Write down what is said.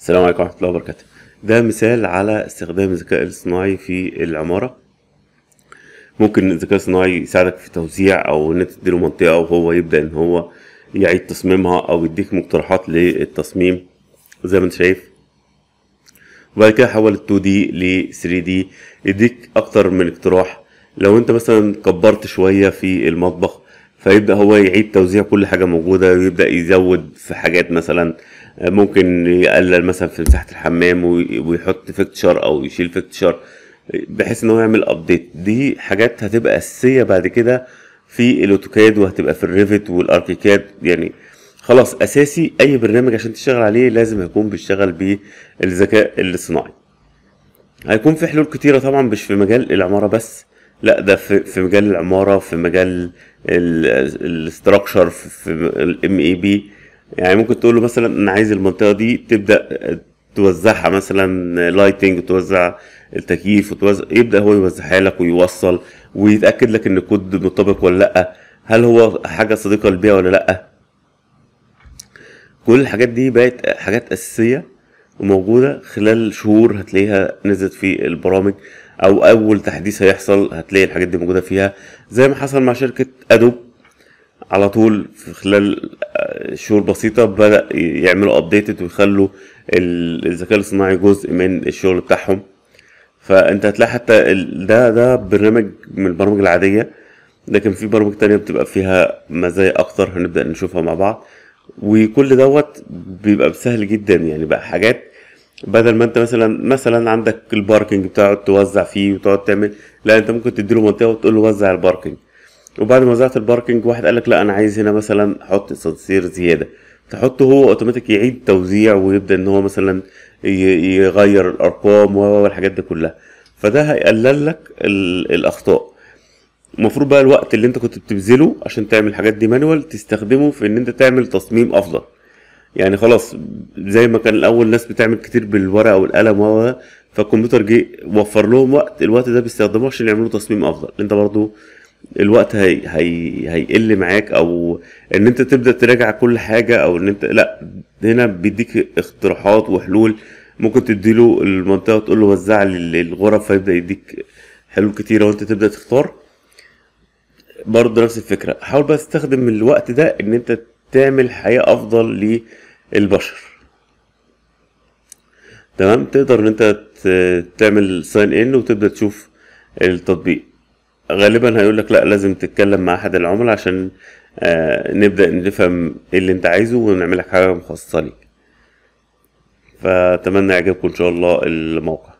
السلام عليكم ورحمة الله وبركاته ده مثال على استخدام الذكاء الاصطناعي في العمارة ممكن الذكاء الاصطناعي يساعدك في توزيع او ان انت تديله منطقة وهو يبدأ ان هو يعيد تصميمها او يديك مقترحات للتصميم زي ما انت شايف وبعد كده حول ال 2 دي ل 3 دي يديك اكتر من اقتراح لو انت مثلا كبرت شوية في المطبخ فيبدأ هو يعيد توزيع كل حاجة موجودة ويبدأ يزود في حاجات مثلا ممكن يقلل مثلا في مساحه الحمام ويحط فيكتشر او يشيل فيكتشر بحيث ان هو يعمل ابديت دي حاجات هتبقى اساسيه بعد كده في الاوتوكاد وهتبقى في الريفت والاركيكاد يعني خلاص اساسي اي برنامج عشان تشتغل عليه لازم هيكون بيشتغل بالذكاء الاصطناعي هيكون في حلول كتيرة طبعا مش في مجال العمارة بس لا ده في, في مجال العمارة في مجال الاستراكشر في الام اي بي يعني ممكن تقول له مثلا انا عايز المنطقه دي تبدا توزعها مثلا لايتنج توزع التكييف وتوزع يبدا هو يوزعها لك ويوصل ويتاكد لك ان الكود مطابق ولا لا هل هو حاجه صديقه للبيئه ولا لا كل الحاجات دي بقت حاجات اساسيه وموجوده خلال شهور هتلاقيها نزلت في البرامج او اول تحديث هيحصل هتلاقي الحاجات دي موجوده فيها زي ما حصل مع شركه ادوب على طول في خلال شهور بسيطه بدا يعملوا ابديتد ويخلوا الذكاء الاصطناعي جزء من الشغل بتاعهم فانت هتلاقي حتى ده ده برنامج من البرامج العاديه لكن في برامج تانية بتبقى فيها مزايا اكتر هنبدا نشوفها مع بعض وكل دوت بيبقى سهل جدا يعني بقى حاجات بدل ما انت مثلا مثلا عندك الباركنج بتقعد توزع فيه وتقعد تعمل لا انت ممكن تديله منطقه وتقول له وزع الباركنج وبعد ما وزعت الباركنج واحد قال لك لا انا عايز هنا مثلا احط اسانسير زياده تحطه هو اوتوماتيك يعيد توزيع ويبدا ان هو مثلا يغير الارقام والحاجات دي كلها فده هيقلل لك الاخطاء المفروض بقى الوقت اللي انت كنت بتبذله عشان تعمل الحاجات دي مانوال تستخدمه في ان انت تعمل تصميم افضل يعني خلاص زي ما كان الاول ناس بتعمل كتير بالورقه والقلم و فالكمبيوتر جه وفر لهم وقت الوقت ده بيستخدموه عشان يعملوا تصميم افضل انت برضو الوقت هي هي هيقل معاك او ان انت تبدا تراجع كل حاجه او ان انت لا هنا بيديك اقتراحات وحلول ممكن تديله المنطقه وتقول له وزع لي الغرف فيبدا يديك حلول كتيره وانت تبدا تختار برضه نفس الفكره حاول بقى تستخدم الوقت ده ان انت تعمل حياه افضل للبشر تمام تقدر ان انت تعمل ساين ان وتبدا تشوف التطبيق غالبا هيقول لك لا لازم تتكلم مع احد العملاء عشان آه، نبدا نفهم ايه اللي انت عايزه ونعمل لك حاجه مخصصه ليك فاتمنى يعجبكم ان شاء الله الموقع